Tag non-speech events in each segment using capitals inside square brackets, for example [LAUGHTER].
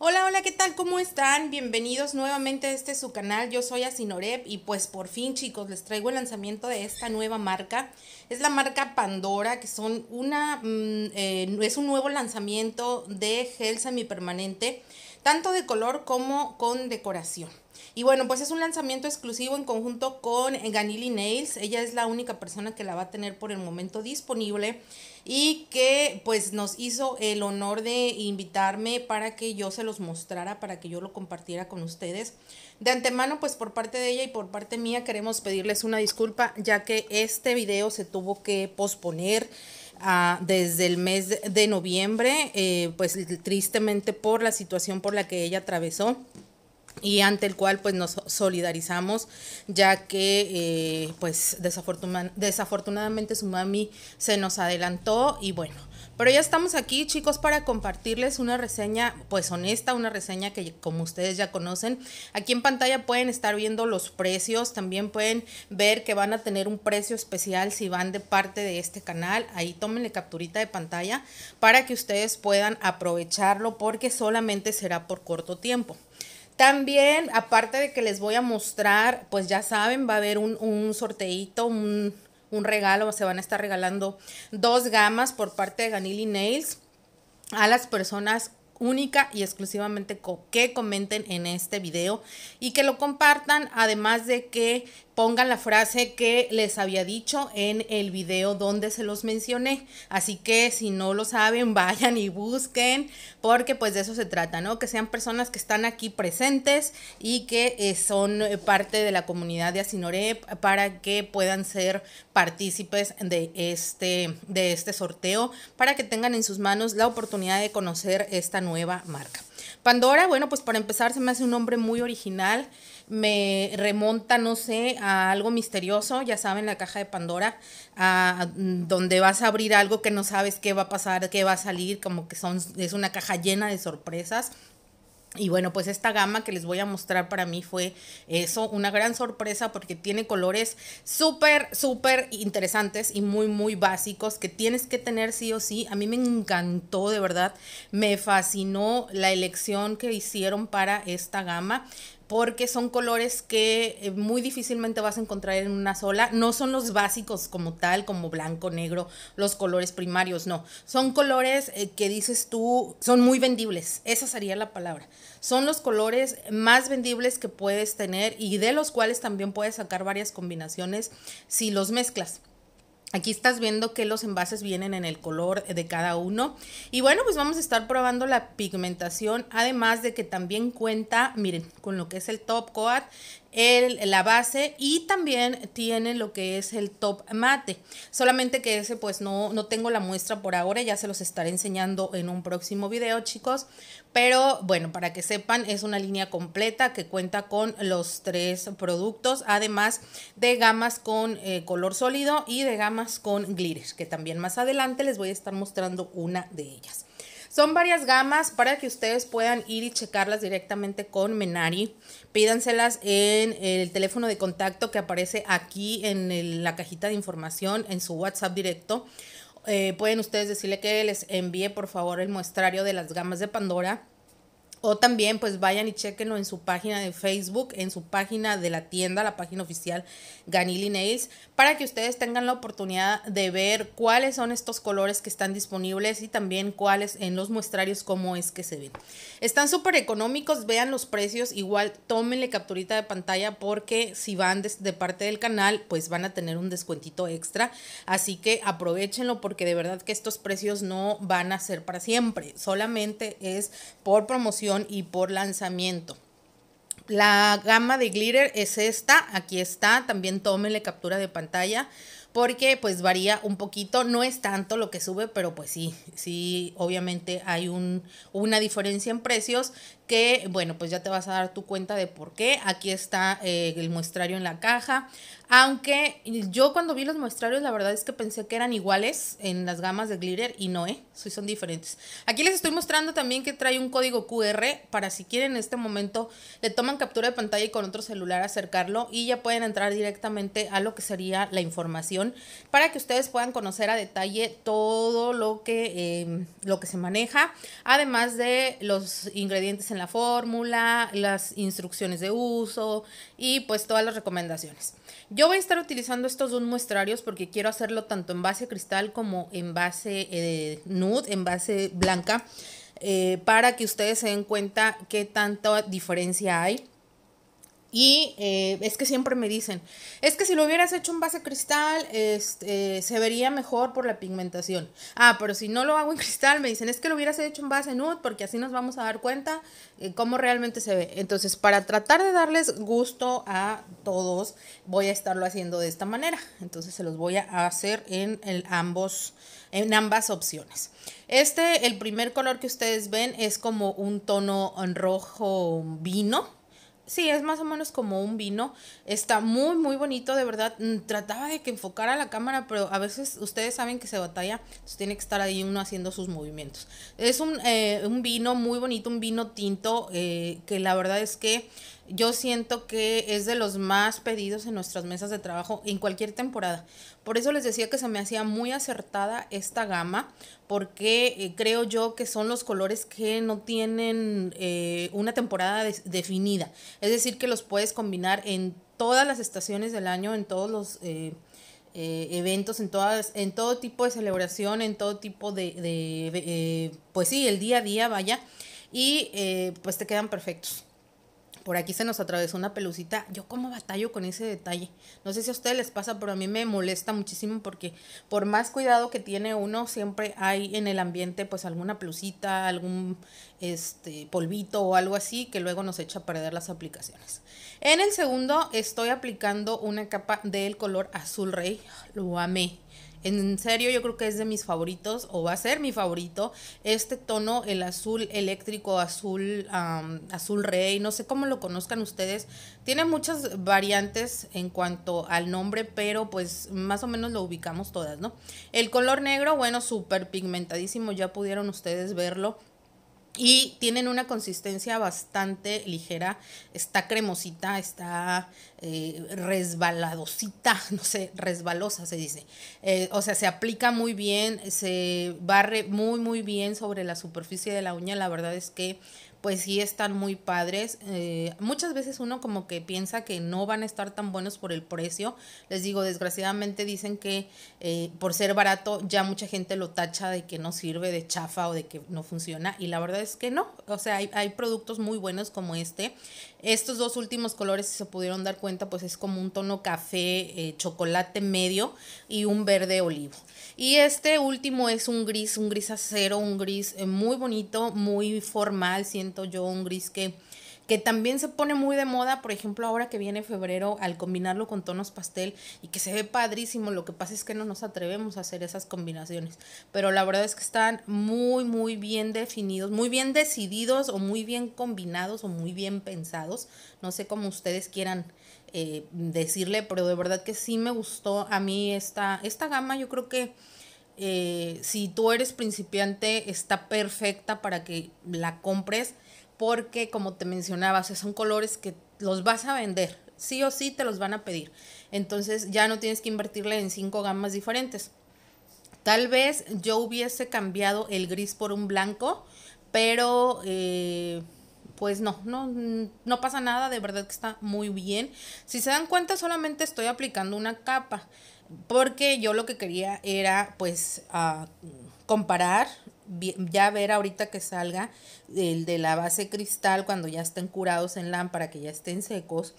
Hola, hola, ¿qué tal? ¿Cómo están? Bienvenidos nuevamente a este su canal. Yo soy Asinorep y pues por fin, chicos, les traigo el lanzamiento de esta nueva marca. Es la marca Pandora, que son una mm, eh, es un nuevo lanzamiento de gel semipermanente, tanto de color como con decoración. Y bueno, pues es un lanzamiento exclusivo en conjunto con eh, Ganili Nails. Ella es la única persona que la va a tener por el momento disponible y que pues nos hizo el honor de invitarme para que yo se los mostrara, para que yo lo compartiera con ustedes. De antemano, pues por parte de ella y por parte mía queremos pedirles una disculpa, ya que este video se tuvo que posponer. Ah, desde el mes de, noviembre, eh, pues tristemente por la situación por la que ella atravesó y ante el cual pues nos solidarizamos ya que eh, pues desafortunadamente su mami se nos adelantó y bueno pero ya estamos aquí chicos para compartirles una reseña pues honesta una reseña que como ustedes ya conocen aquí en pantalla pueden estar viendo los precios también pueden ver que van a tener un precio especial si van de parte de este canal ahí tómenle capturita de pantalla para que ustedes puedan aprovecharlo porque solamente será por corto tiempo también, aparte de que les voy a mostrar, pues ya saben, va a haber un, un un, un regalo, se van a estar regalando dos gamas por parte de Ganili Nails a las personas única y exclusivamente que comenten en este video y que lo compartan, además de que pongan la frase que les había dicho en el video donde se los mencioné. Así que si no lo saben, [LAUGHS] vayan y busquen, porque pues de eso se trata, ¿no? Que sean personas que están aquí presentes y que eh, son eh, parte de la comunidad de Asinore para que puedan ser partícipes de este, de este sorteo, para que tengan en sus manos la oportunidad de conocer esta nueva marca. Pandora, bueno, pues para empezar se me hace un nombre muy original, me remonta, no sé, a algo misterioso, ya saben, la caja de Pandora, donde vas a abrir algo que no sabes qué va a pasar, qué va a salir, como que son, es una caja llena de sorpresas. Y bueno, pues esta gama que les voy a mostrar para mí fue eso, una gran sorpresa porque tiene colores súper, súper interesantes y muy, muy básicos que tienes que tener sí o sí. A mí me encantó, de verdad, me fascinó la elección que hicieron para esta gama porque son colores que eh, muy difícilmente vas a encontrar en una sola. No son los básicos como tal, como blanco, negro, los colores primarios, no. Son colores eh, que dices tú, son muy vendibles, esa sería la palabra. Son los colores más vendibles que puedes tener y de los cuales también puedes sacar varias combinaciones si los mezclas. Aquí estás viendo que los envases vienen en el color de cada uno. Y bueno, pues vamos a estar probando la pigmentación. Además de que también cuenta, miren, con lo que es el top coat, el, la base y también tiene lo que es el top mate. Solamente que ese pues no, no tengo la muestra por ahora, ya se los estaré enseñando en un próximo video chicos. Pero bueno, para que sepan, es una línea completa que cuenta con los tres productos, además de gamas con eh, color sólido y de gamas con glitter, que también más adelante les voy a estar mostrando una de ellas. Son varias gamas para que ustedes puedan ir y checarlas directamente con Menari. Pídanselas en el teléfono de contacto que aparece aquí en la cajita de información, en su WhatsApp directo. Eh, pueden ustedes decirle que les envíe por favor el muestrario de las gamas de Pandora o también pues vayan y chequenlo en su página de Facebook, en su página de la tienda, la página oficial Ganili Nails, para que ustedes tengan la oportunidad de ver cuáles son estos colores que están disponibles y también cuáles en los muestrarios, cómo es que se ven. Están súper económicos, vean los precios, igual tómenle capturita de pantalla porque si van de, de parte del canal pues van a tener un descuentito extra, así que aprovechenlo porque de verdad que estos precios no van a ser para siempre, solamente es por promoción y por lanzamiento. La gama de glitter es esta, aquí está, también tómenle captura de pantalla porque pues varía un poquito, no es tanto lo que sube, pero pues sí, sí, obviamente hay un, una diferencia en precios que, bueno, pues ya te vas a dar tu cuenta de por qué. Aquí está eh, el muestrario en la caja, aunque yo cuando vi los muestrarios, la verdad es que pensé que eran iguales en las gamas de glitter y no, ¿eh? Sí, son diferentes. Aquí les estoy mostrando también que trae un código QR para si quieren en este momento le toman captura de pantalla y con otro celular acercarlo y ya pueden entrar directamente a lo que sería la información para que ustedes puedan conocer a detalle todo lo que, em, lo que se maneja, además de los ingredientes en la fórmula, las instrucciones de uso y pues todas las recomendaciones. Yo voy a estar utilizando estos dos muestrarios porque quiero hacerlo tanto en base cristal como en base eh, nude, en base blanca, eh, para que ustedes se den cuenta qué tanta diferencia hay. Y eh, es que siempre me dicen, es que si lo hubieras hecho en base cristal, este, se vería mejor por la pigmentación. Ah, pero si no lo hago en cristal, me dicen, es que lo hubieras hecho en base nude porque así nos vamos a dar cuenta eh, cómo realmente se ve. Entonces, para tratar de darles gusto a todos, voy a estarlo haciendo de esta manera. Entonces, se los voy a hacer en, en ambas opciones. Este, el primer color que ustedes ven es como un tono en rojo vino Sí, es más o menos como un vino. Está muy, muy bonito, de verdad. Mm, trataba de que enfocara la cámara, pero a veces ustedes saben que se batalla. Entonces tiene que estar ahí uno haciendo sus movimientos. Es un, eh, vino muy bonito, un vino tinto, eh, que la verdad es que yo siento que es de los más pedidos en nuestras mesas de trabajo en cualquier temporada. Por eso les decía que se me hacía muy acertada esta gama, porque eh, creo yo que son los colores que no tienen eh, una temporada definida. Es decir, que los puedes combinar en todas las estaciones del año, en todos los... Eh, eventos, en, todas, en todo tipo de celebración, en todo tipo de, de pues sí, el día a día, vaya, y pues te quedan perfectos por aquí se nos atravesó una pelucita. Yo como batallo con ese detalle. No sé si a ustedes les pasa, pero a mí me molesta muchísimo porque por más cuidado que tiene uno, siempre hay en el ambiente pues alguna pelucita, algún este polvito o algo así que luego nos echa a perder las aplicaciones. En el segundo estoy aplicando una capa del color azul rey. Lo amé. En serio, yo creo que es de mis favoritos o va a ser mi favorito. Este tono, el azul eléctrico, azul, azul rey, no sé cómo lo conozcan ustedes. Tiene muchas variantes en cuanto al nombre, pero pues más o menos lo ubicamos todas, ¿no? El color negro, bueno, súper pigmentadísimo, ya pudieron ustedes verlo. Y tienen una consistencia bastante ligera, está cremosita, está eh, resbaladosita, [LAUGHS] no sé, resbalosa se dice. Eh, o sea, se aplica muy bien, se barre muy, muy bien sobre la superficie de la uña. La verdad es que pues sí están muy padres. Eh, muchas veces uno como que piensa que no van a estar tan buenos por el precio. Les digo, desgraciadamente dicen que eh, por ser barato ya mucha gente lo tacha de que no sirve, de chafa o de que no funciona. Y la verdad es que no. O sea, hay, productos muy buenos como este. Estos dos últimos colores, si se pudieron dar cuenta, pues es como un tono café, eh, chocolate medio y un verde olivo. Y este último es un gris, un gris acero, un gris muy bonito, muy formal, siendo yo un gris que que también se pone muy de moda, por ejemplo, ahora que viene febrero, al combinarlo con tonos pastel y que se ve padrísimo, lo que pasa es que no nos atrevemos a hacer esas combinaciones, pero la verdad es que están muy, muy bien definidos, muy bien decididos o muy bien combinados o muy bien pensados, no sé cómo ustedes quieran eh, decirle, pero de verdad que sí me gustó a mí esta, esta gama, yo creo que eh, si tú eres principiante, está perfecta para que la compres porque, como te mencionaba, son colores que los vas a vender, sí o sí te los van a pedir. Entonces ya no tienes que invertirle en cinco gamas diferentes. Tal vez yo hubiese cambiado el gris por un blanco, pero eh, pues no, no, no pasa nada, de verdad que está muy bien. Si se dan cuenta, solamente estoy aplicando una capa porque yo lo que quería era pues a ah, comparar, ya ver ahorita que salga el de la base cristal cuando ya estén curados en lámpara, que ya estén secos.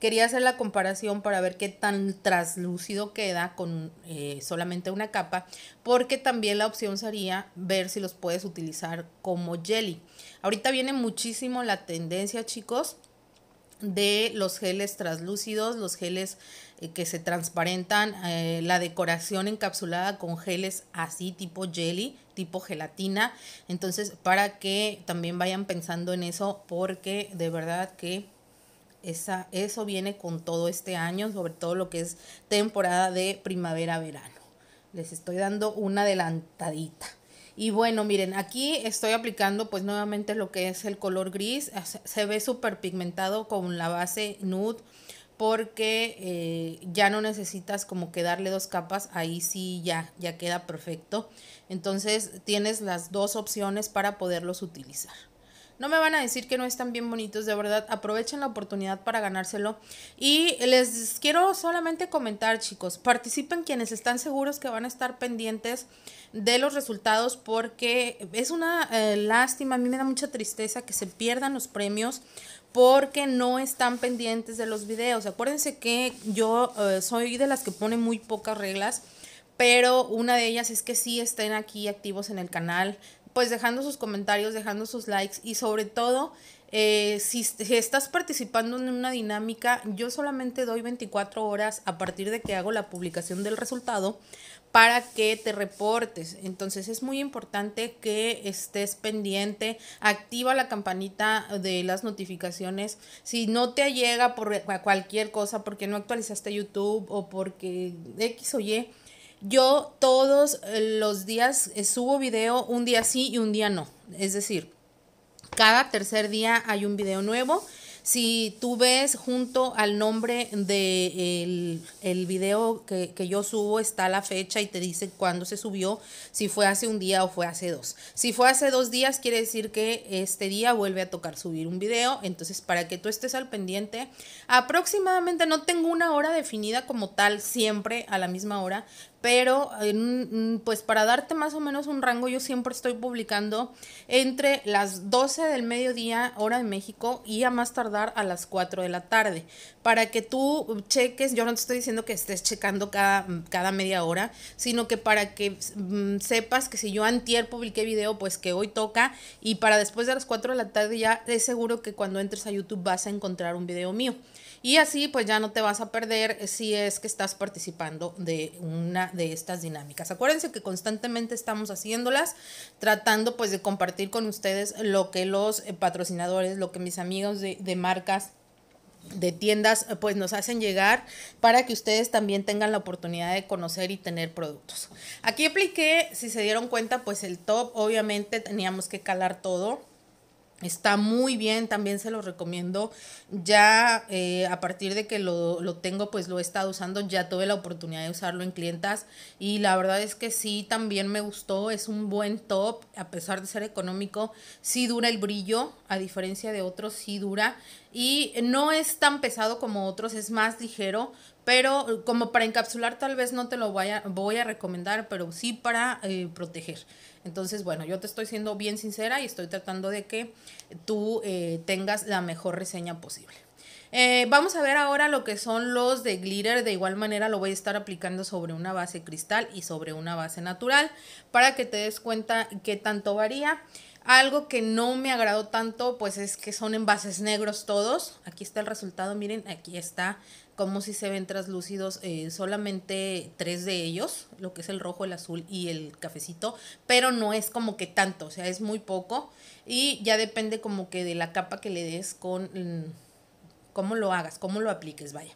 Quería hacer la comparación para ver qué tan traslúcido queda con eh, solamente una capa, porque también la opción sería ver si los puedes utilizar como jelly. Ahorita viene muchísimo la tendencia, chicos, de los geles translúcidos, los geles eh, que se transparentan, eh, la decoración encapsulada con geles así tipo jelly, tipo gelatina. Entonces, para que también vayan pensando en eso, porque de verdad que eso viene con todo este año, sobre todo lo que es temporada de primavera-verano. Les estoy dando una adelantadita. Y bueno, miren, aquí estoy aplicando pues nuevamente lo que es el color gris. Ah, se ve súper pigmentado con la base nude porque eh, ya no necesitas como que darle dos capas, ahí sí ya, ya queda perfecto. Entonces tienes las dos opciones para poderlos utilizar. No me van a decir que no están bien bonitos, de verdad, aprovechen la oportunidad para ganárselo. Y les quiero solamente comentar, chicos, participen quienes están seguros que van a estar pendientes de los resultados porque es una eh, lástima, a mí me da mucha tristeza que se pierdan los premios porque no están pendientes de los videos. Acuérdense que yo eh, soy de las que pone muy pocas reglas pero una de ellas es que sí estén aquí activos en el canal, pues dejando sus comentarios, dejando sus likes y sobre todo, eh, si, estás participando en una dinámica, yo solamente doy 24 horas a partir de que hago la publicación del resultado para que te reportes. Entonces es muy importante que estés pendiente, activa la campanita de las notificaciones. Si no te llega por cualquier cosa, porque no actualizaste YouTube o porque X o Y, yo todos eh, los días eh, subo video, un día sí y un día no. Es decir, cada tercer día hay un video nuevo. Si tú ves junto al nombre del de el, video que, que, yo subo está la fecha y te dice cuándo se subió, si fue hace un día o fue hace dos. Si fue hace dos días, quiere decir que este día vuelve a tocar subir un video. Entonces, para que tú estés al pendiente, aproximadamente no tengo una hora definida como tal, siempre a la misma hora, pero en, pues para darte más o menos un rango, yo siempre estoy publicando entre las 12 del mediodía, hora de México, y a más tardar a las 4 de la tarde, para que tú cheques, yo no te estoy diciendo que estés checando cada, cada media hora, sino que para que mm, sepas que si yo antier publiqué video, pues que hoy toca, y para después de las 4 de la tarde ya es seguro que cuando entres a YouTube vas a encontrar un video mío. Y así pues ya no te vas a perder si es que estás participando de una de estas dinámicas. Acuérdense que constantemente estamos haciéndolas, tratando pues de compartir con ustedes lo que los eh, patrocinadores, lo que mis amigos de, de marcas de tiendas eh, pues nos hacen llegar para que ustedes también tengan la oportunidad de conocer y tener productos. Aquí apliqué, si se dieron cuenta, pues el top, obviamente teníamos que calar todo Está muy bien, también se lo recomiendo. Ya eh, a partir de que lo, lo, tengo, pues lo he estado usando. Ya tuve la oportunidad de usarlo en clientas y la verdad es que sí, también me gustó. Es un buen top, a pesar de ser económico. Sí dura el brillo, a diferencia de otros, sí dura. Y no es tan pesado como otros, es más ligero, pero como para encapsular tal vez no te lo voy a, voy a recomendar, pero sí para eh, proteger. Entonces, bueno, yo te estoy siendo bien sincera y estoy tratando de que tú eh, tengas la mejor reseña posible. Eh, vamos a ver ahora lo que son los de glitter. De igual manera lo voy a estar aplicando sobre una base cristal y sobre una base natural para que te des cuenta qué tanto varía. Algo que no me agradó tanto pues es que son envases negros todos. Aquí está el resultado, miren, aquí está como si se ven translúcidos eh, solamente tres de ellos, lo que es el rojo, el azul y el cafecito, pero no es como que tanto, o sea, es muy poco y ya depende como que de la capa que le des con mm, cómo lo hagas, cómo lo apliques, vaya.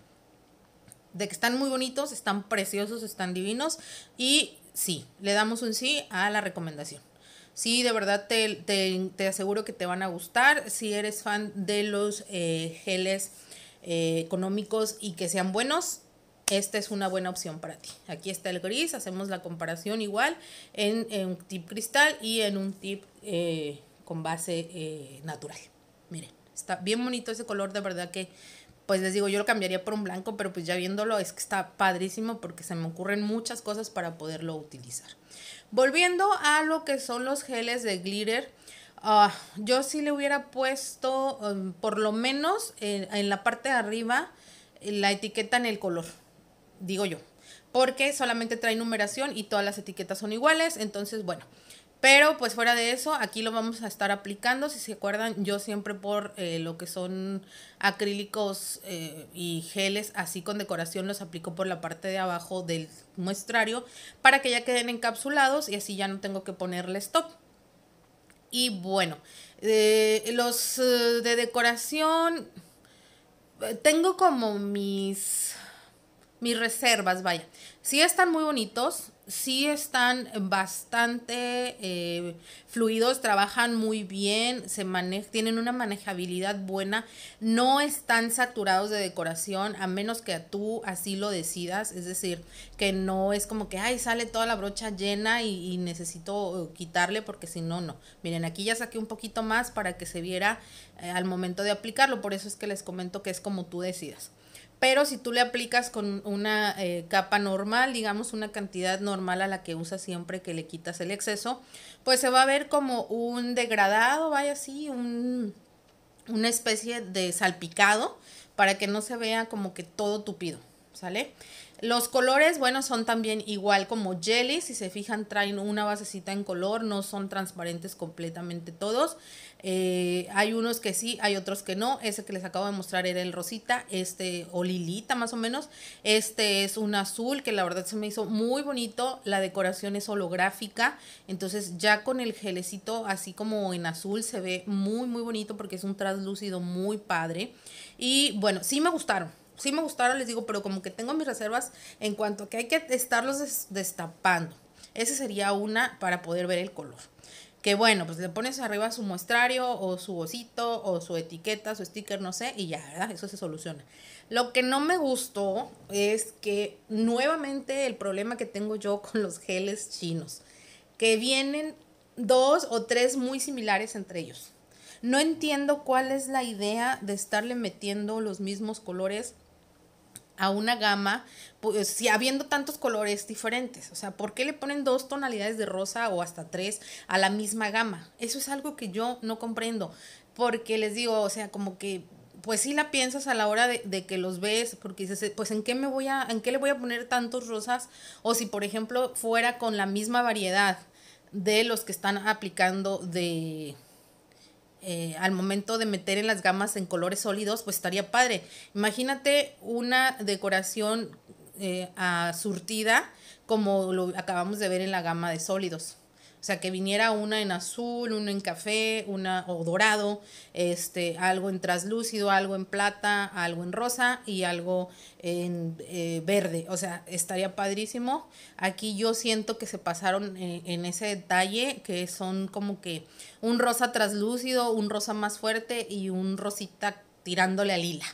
De que están muy bonitos, están preciosos, están divinos y sí, le damos un sí a la recomendación. Sí, de verdad te, aseguro que te van a gustar. Si eres fan de los eh, geles eh, económicos y que sean buenos, esta es una buena opción para ti. Aquí está el gris, hacemos la comparación igual en, un tip cristal y en un tip eh, con base eh, natural. Miren, está bien bonito ese color, de verdad que, pues les digo, yo lo cambiaría por un blanco, pero pues ya viéndolo es que está padrísimo porque se me ocurren muchas cosas para poderlo utilizar. Volviendo a lo que son los geles de glitter, Ah, yo sí le hubiera puesto, em, por lo menos en la parte de arriba, la etiqueta en el color, digo yo, porque solamente trae numeración y todas las etiquetas son iguales, entonces bueno. Pero pues fuera de eso, aquí lo vamos a estar aplicando. Si se acuerdan, yo siempre por eh, lo que son acrílicos eh, y geles así con decoración los aplico por la parte de abajo del muestrario para que ya queden encapsulados y así ya no tengo que ponerle stop. Y bueno, eh, los eh, de decoración, eh, tengo como mis, mis reservas, vaya. Sí están muy bonitos, sí están bastante eh, fluidos, trabajan muy bien, se tienen una manejabilidad buena, no están saturados de decoración a menos que tú así lo decidas, es decir, que no es como que, ay, sale toda la brocha llena y, necesito eh, quitarle porque si no, no. Miren, aquí ya saqué un poquito más para que se viera eh, al momento de aplicarlo, por eso es que les comento que es como tú decidas. Pero si tú le aplicas con una eh, capa normal, digamos una cantidad normal a la que usas siempre que le quitas el exceso, pues se va a ver como un degradado, vaya así, un, una especie de salpicado para que no se vea como que todo tupido, ¿sale? Los colores, bueno, son también igual como jelly, si se fijan traen una basecita en color, no son transparentes completamente todos. Eh, hay unos que sí, hay otros que no. Ese que les acabo de mostrar era el rosita, este, o lilita más o menos. Este es un azul que la verdad se me hizo muy bonito. La decoración es holográfica. Entonces ya con el gelecito así como en azul se ve muy, muy bonito porque es un translúcido muy padre. Y bueno, sí me gustaron sí me gustaron, les digo, pero como que tengo mis reservas en cuanto a que hay que estarlos destapando. ese sería una para poder ver el color. Que bueno, pues le pones arriba su muestrario o su osito o su etiqueta, su sticker, no sé, y ya, ¿verdad? Eso se soluciona. Lo que no me gustó es que nuevamente el problema que tengo yo [LAUGHS] con los geles chinos, que vienen dos o tres muy similares entre ellos. No entiendo cuál es la idea de estarle metiendo los mismos colores a una gama, pues si habiendo tantos colores diferentes, o sea, ¿por qué le ponen dos tonalidades de rosa o hasta tres a la misma gama? Eso es algo que yo no comprendo, porque les digo, o sea, como que pues si la piensas a la hora de, de, que los ves, porque dices, pues en qué me voy a, en qué le voy a poner tantos rosas, o si por ejemplo fuera con la misma variedad de los que están aplicando de, eh, al momento de meter en las gamas en colores sólidos, pues estaría padre. Imagínate una decoración eh, surtida como lo acabamos de ver en la gama de sólidos. O sea, que viniera una en azul, una en café, una o dorado, este, algo en traslúcido, algo en plata, algo en rosa y algo en eh, verde. O sea, estaría padrísimo. Aquí yo siento que se pasaron eh, en, ese detalle, que son como que un rosa traslúcido, un rosa más fuerte y un rosita tirándole a lila.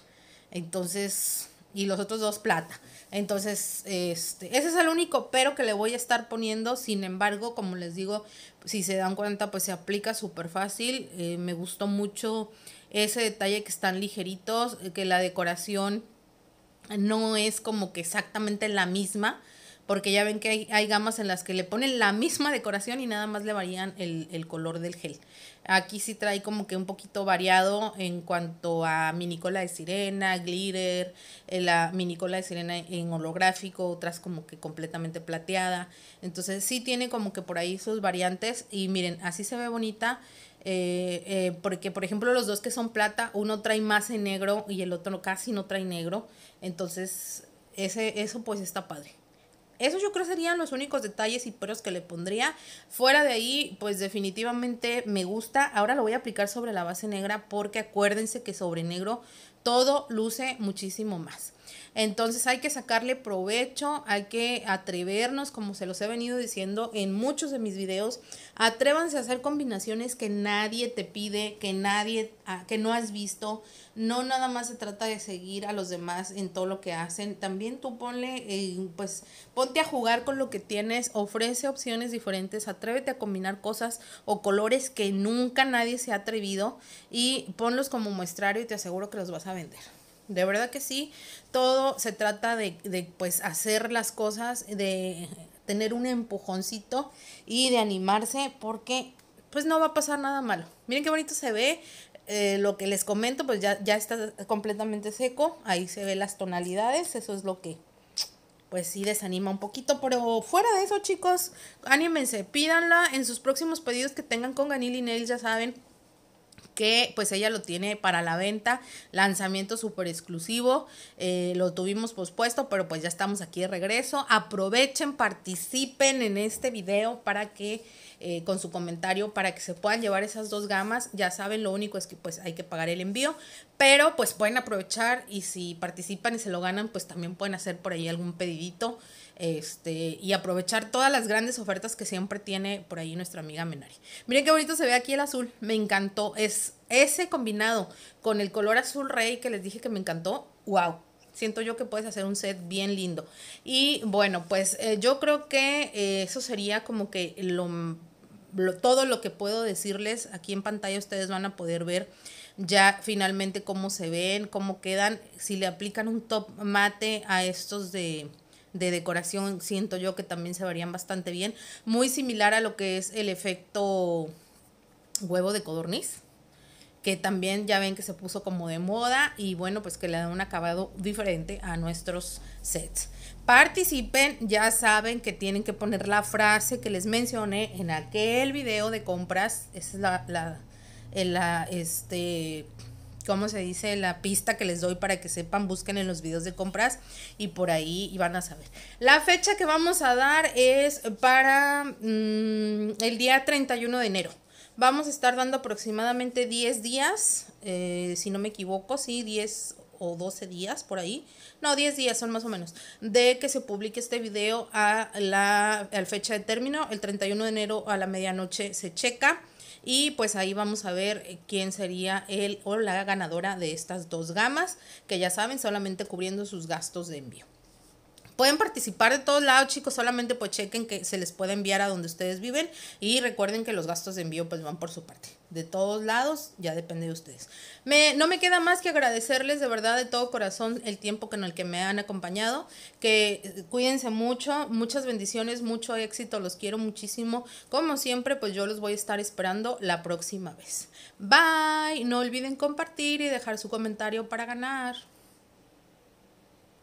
Entonces, y los otros dos plata. Entonces, este, ese es el único pero que le voy a estar poniendo. Sin embargo, como les digo, si se dan cuenta, pues se aplica súper fácil. Eh, me gustó mucho ese detalle que están ligeritos, eh, que la decoración no es como que exactamente la misma porque ya ven que hay, gamas en las que le ponen la misma decoración y nada más le varían el, el, color del gel. Aquí sí trae como que un poquito variado en cuanto a minicola de sirena, glitter, eh, la minicola de sirena en holográfico, otras como que completamente plateada. Entonces sí tiene como que por ahí sus variantes y miren, así se ve bonita. Eh, eh, porque por ejemplo los dos que son plata, uno trae más en negro y el otro casi no trae negro. Entonces ese, eso pues está padre. Esos yo creo serían los únicos detalles y pros que le pondría. Fuera de ahí, pues definitivamente me gusta. Ahora lo voy a aplicar sobre la base negra porque acuérdense que sobre negro todo luce muchísimo más. Entonces hay que sacarle provecho, hay que atrevernos, como se los he venido diciendo en muchos de mis videos, atrévanse a hacer combinaciones que nadie te pide, que nadie, ah, que no has visto. No nada más se trata de seguir a los demás en todo lo que hacen. También tú ponle, eh, pues ponte a jugar con lo que tienes, ofrece opciones diferentes, atrévete a combinar cosas o colores que nunca nadie se ha atrevido y ponlos como muestrario y te aseguro que los vas a vender. De verdad que sí, todo se trata de, pues hacer las cosas, de tener un empujoncito y de animarse porque pues no va a pasar nada malo. Miren qué bonito se ve, eh, lo que les comento pues ya, ya está completamente seco, ahí se ven las tonalidades, eso es lo que pues sí desanima un poquito, pero fuera de eso chicos, anímense, pídanla en sus próximos pedidos que tengan con Ganil y Nails, ya saben, que pues ella lo tiene para la venta, lanzamiento súper exclusivo, eh, lo tuvimos pospuesto, pero pues ya estamos aquí de regreso. Aprovechen, participen en este video para que eh, con su comentario para que se puedan llevar esas dos gamas. Ya saben, lo único es que pues hay que pagar el envío, pero pues pueden aprovechar y si participan y se lo ganan, pues también pueden hacer por ahí algún pedidito este, y aprovechar todas las grandes ofertas que siempre tiene por ahí nuestra amiga Menari. Miren qué bonito se ve aquí el azul, me encantó. Es ese combinado con el color azul rey que les dije que me encantó, wow, siento yo que puedes hacer un set bien lindo. Y bueno, pues eh, yo creo que eh, eso sería como que lo todo lo que puedo decirles aquí en pantalla ustedes van a poder ver ya finalmente cómo se ven, cómo quedan. Si le aplican un top mate a estos de, de decoración, siento yo que también se verían bastante bien. Muy similar a lo que es el efecto huevo de codorniz que también ya ven que se puso como de moda y bueno, pues que le da un acabado diferente a nuestros sets. Participen, ya saben que tienen que poner la frase que les mencioné en aquel video de compras. Esa es la, la, la este, ¿cómo se dice? La pista que les doy para que sepan, busquen en los videos de compras y por ahí van a saber. La fecha que vamos a dar es para mm, el día 31 de enero. Vamos a estar dando aproximadamente 10 días, eh, si no me equivoco, sí, 10 o 12 días por ahí. No, 10 días son más o menos. De que se publique este video a la fecha de término. El 31 de enero a la medianoche se checa. Y pues ahí vamos a ver quién sería el o la ganadora de estas dos gamas, que ya saben, solamente cubriendo sus gastos de envío. Pueden participar de todos lados, chicos, solamente pues chequen que se les puede enviar a donde ustedes viven y recuerden que los gastos de envío pues van por su parte. De todos lados, ya depende de ustedes. no me queda más que agradecerles de verdad de todo corazón el tiempo con el que me han acompañado, que eh, cuídense mucho, muchas bendiciones, mucho éxito, los quiero muchísimo. Como siempre, pues yo los voy a estar esperando la próxima vez. Bye, no olviden compartir y dejar su comentario para ganar.